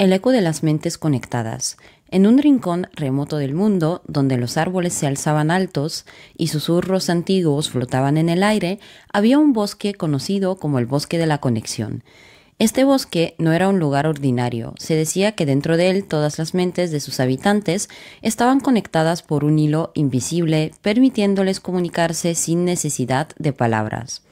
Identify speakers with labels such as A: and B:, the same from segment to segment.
A: el eco de las mentes conectadas, en un rincón remoto del mundo, donde los árboles se alzaban altos y susurros antiguos flotaban en el aire, había un bosque conocido como el Bosque de la Conexión. Este bosque no era un lugar ordinario, se decía que dentro de él todas las mentes de sus habitantes estaban conectadas por un hilo invisible, permitiéndoles comunicarse sin necesidad de palabras.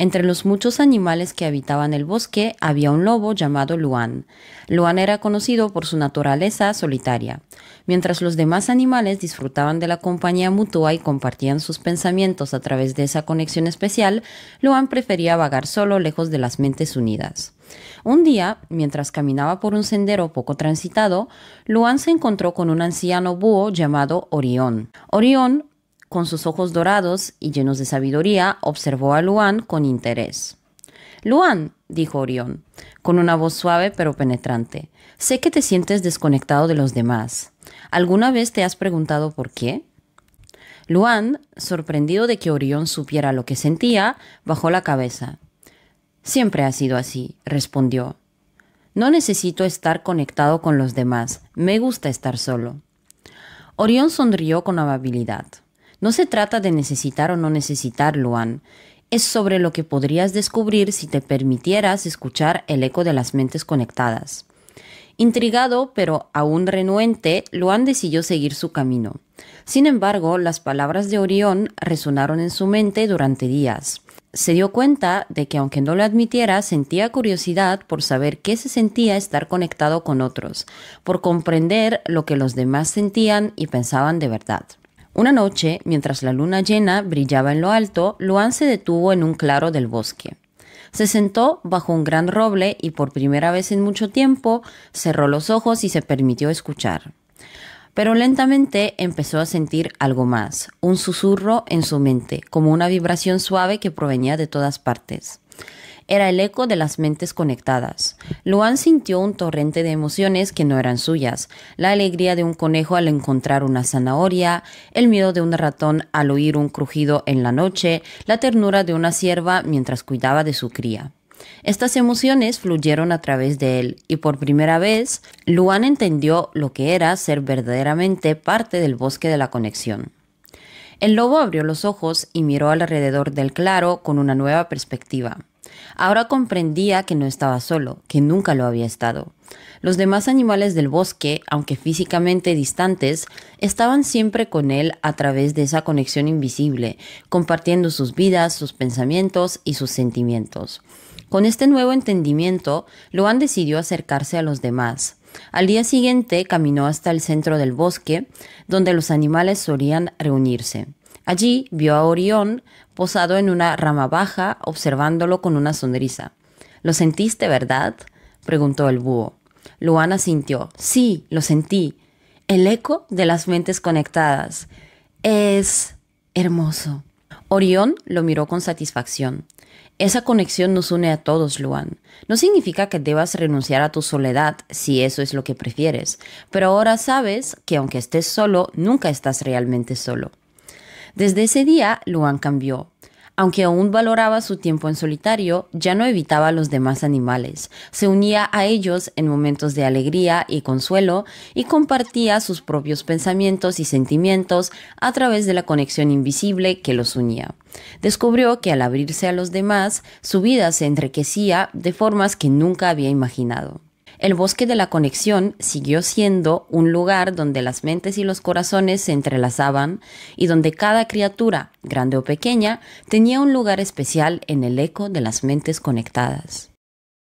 A: Entre los muchos animales que habitaban el bosque había un lobo llamado Luan. Luan era conocido por su naturaleza solitaria. Mientras los demás animales disfrutaban de la compañía mutua y compartían sus pensamientos a través de esa conexión especial, Luan prefería vagar solo lejos de las mentes unidas. Un día, mientras caminaba por un sendero poco transitado, Luan se encontró con un anciano búho llamado Orión. Orión con sus ojos dorados y llenos de sabiduría, observó a Luan con interés. Luan, dijo Orión, con una voz suave pero penetrante, sé que te sientes desconectado de los demás. ¿Alguna vez te has preguntado por qué? Luan, sorprendido de que Orión supiera lo que sentía, bajó la cabeza. Siempre ha sido así, respondió. No necesito estar conectado con los demás, me gusta estar solo. Orión sonrió con amabilidad. No se trata de necesitar o no necesitar, Luan. Es sobre lo que podrías descubrir si te permitieras escuchar el eco de las mentes conectadas. Intrigado, pero aún renuente, Luan decidió seguir su camino. Sin embargo, las palabras de Orión resonaron en su mente durante días. Se dio cuenta de que aunque no lo admitiera, sentía curiosidad por saber qué se sentía estar conectado con otros, por comprender lo que los demás sentían y pensaban de verdad. Una noche, mientras la luna llena brillaba en lo alto, Luan se detuvo en un claro del bosque. Se sentó bajo un gran roble y por primera vez en mucho tiempo cerró los ojos y se permitió escuchar. Pero lentamente empezó a sentir algo más, un susurro en su mente, como una vibración suave que provenía de todas partes era el eco de las mentes conectadas. Luan sintió un torrente de emociones que no eran suyas, la alegría de un conejo al encontrar una zanahoria, el miedo de un ratón al oír un crujido en la noche, la ternura de una sierva mientras cuidaba de su cría. Estas emociones fluyeron a través de él y por primera vez Luan entendió lo que era ser verdaderamente parte del bosque de la conexión. El lobo abrió los ojos y miró alrededor del claro con una nueva perspectiva. Ahora comprendía que no estaba solo, que nunca lo había estado. Los demás animales del bosque, aunque físicamente distantes, estaban siempre con él a través de esa conexión invisible, compartiendo sus vidas, sus pensamientos y sus sentimientos. Con este nuevo entendimiento, Loan decidió acercarse a los demás. Al día siguiente caminó hasta el centro del bosque, donde los animales solían reunirse. Allí vio a Orión posado en una rama baja, observándolo con una sonrisa. ¿Lo sentiste, verdad? preguntó el búho. Luana sintió. Sí, lo sentí. El eco de las mentes conectadas. Es hermoso. Orión lo miró con satisfacción. Esa conexión nos une a todos, Luan. No significa que debas renunciar a tu soledad si eso es lo que prefieres, pero ahora sabes que aunque estés solo, nunca estás realmente solo. Desde ese día, Luan cambió. Aunque aún valoraba su tiempo en solitario, ya no evitaba a los demás animales, se unía a ellos en momentos de alegría y consuelo y compartía sus propios pensamientos y sentimientos a través de la conexión invisible que los unía. Descubrió que al abrirse a los demás, su vida se enriquecía de formas que nunca había imaginado. El bosque de la conexión siguió siendo un lugar donde las mentes y los corazones se entrelazaban y donde cada criatura, grande o pequeña, tenía un lugar especial en el eco de las mentes conectadas.